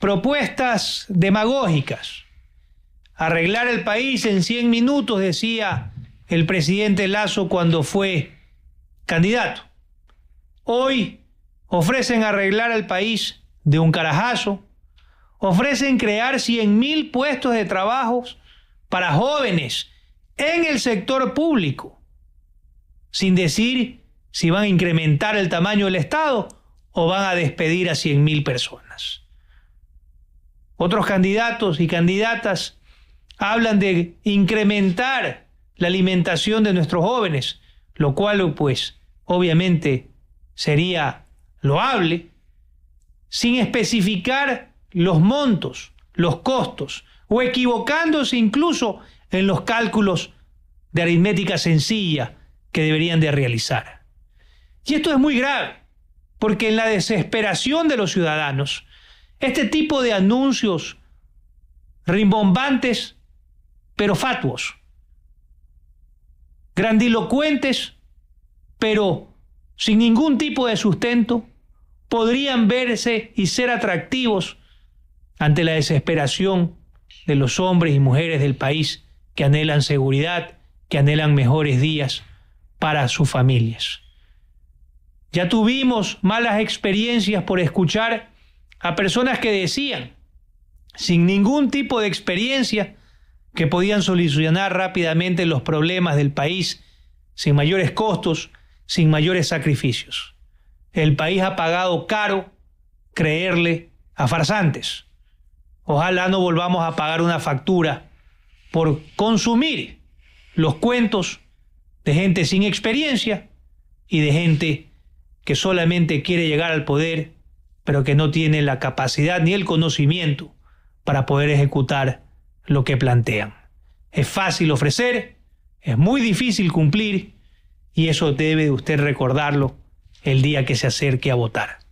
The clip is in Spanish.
propuestas demagógicas. Arreglar el país en 100 minutos, decía el presidente Lazo cuando fue candidato. Hoy ofrecen arreglar el país de un carajazo, ofrecen crear 100.000 puestos de trabajo para jóvenes en el sector público, sin decir si van a incrementar el tamaño del Estado o van a despedir a 100.000 personas. Otros candidatos y candidatas hablan de incrementar la alimentación de nuestros jóvenes, lo cual pues obviamente sería loable, sin especificar los montos, los costos, o equivocándose incluso en los cálculos de aritmética sencilla que deberían de realizar. Y esto es muy grave, porque en la desesperación de los ciudadanos, este tipo de anuncios rimbombantes, pero fatuos, grandilocuentes, pero sin ningún tipo de sustento, podrían verse y ser atractivos ante la desesperación de los hombres y mujeres del país que anhelan seguridad, que anhelan mejores días para sus familias. Ya tuvimos malas experiencias por escuchar a personas que decían, sin ningún tipo de experiencia, que podían solucionar rápidamente los problemas del país sin mayores costos, sin mayores sacrificios. El país ha pagado caro creerle a farsantes. Ojalá no volvamos a pagar una factura por consumir los cuentos de gente sin experiencia y de gente que solamente quiere llegar al poder pero que no tiene la capacidad ni el conocimiento para poder ejecutar lo que plantean. Es fácil ofrecer, es muy difícil cumplir y eso debe usted recordarlo el día que se acerque a votar.